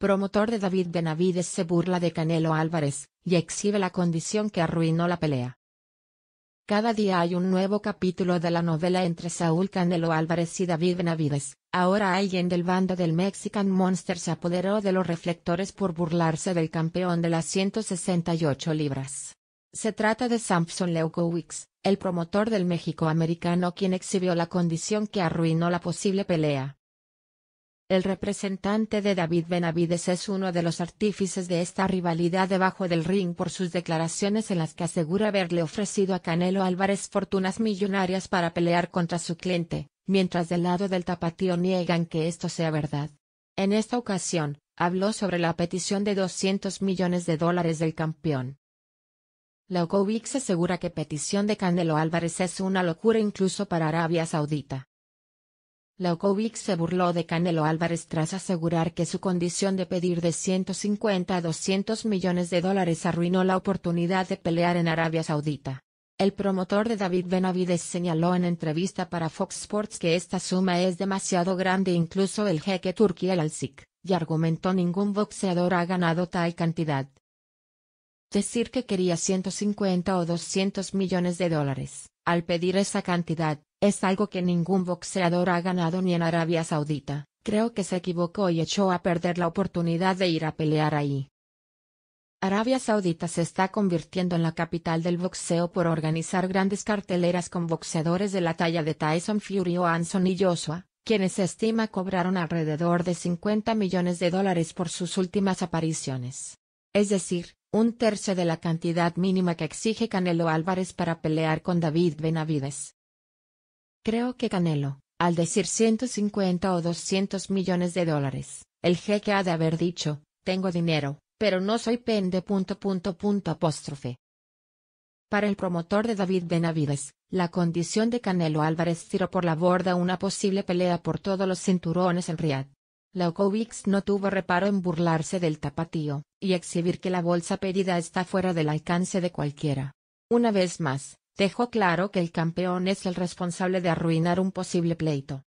promotor de David Benavides se burla de Canelo Álvarez, y exhibe la condición que arruinó la pelea. Cada día hay un nuevo capítulo de la novela entre Saúl Canelo Álvarez y David Benavides, ahora alguien del bando del Mexican Monster se apoderó de los reflectores por burlarse del campeón de las 168 libras. Se trata de Samson Leukowicz, el promotor del México americano quien exhibió la condición que arruinó la posible pelea. El representante de David Benavides es uno de los artífices de esta rivalidad debajo del ring por sus declaraciones en las que asegura haberle ofrecido a Canelo Álvarez fortunas millonarias para pelear contra su cliente, mientras del lado del tapatío niegan que esto sea verdad. En esta ocasión, habló sobre la petición de 200 millones de dólares del campeón. Laukovic asegura que petición de Canelo Álvarez es una locura incluso para Arabia Saudita. Laukovic se burló de Canelo Álvarez tras asegurar que su condición de pedir de 150 a 200 millones de dólares arruinó la oportunidad de pelear en Arabia Saudita. El promotor de David Benavides señaló en entrevista para Fox Sports que esta suma es demasiado grande incluso el jeque turquí El Al-Sik, y argumentó ningún boxeador ha ganado tal cantidad. Decir que quería 150 o 200 millones de dólares, al pedir esa cantidad, es algo que ningún boxeador ha ganado ni en Arabia Saudita. Creo que se equivocó y echó a perder la oportunidad de ir a pelear ahí. Arabia Saudita se está convirtiendo en la capital del boxeo por organizar grandes carteleras con boxeadores de la talla de Tyson Fury o Anthony Joshua, quienes se estima cobraron alrededor de 50 millones de dólares por sus últimas apariciones. Es decir, un tercio de la cantidad mínima que exige Canelo Álvarez para pelear con David Benavides. Creo que Canelo, al decir 150 o 200 millones de dólares, el jeque ha de haber dicho, tengo dinero, pero no soy pende. apóstrofe. Para el promotor de David Benavides, la condición de Canelo Álvarez tiró por la borda una posible pelea por todos los cinturones en Riyadh. Laukovics no tuvo reparo en burlarse del tapatío, y exhibir que la bolsa pedida está fuera del alcance de cualquiera. Una vez más, dejó claro que el campeón es el responsable de arruinar un posible pleito.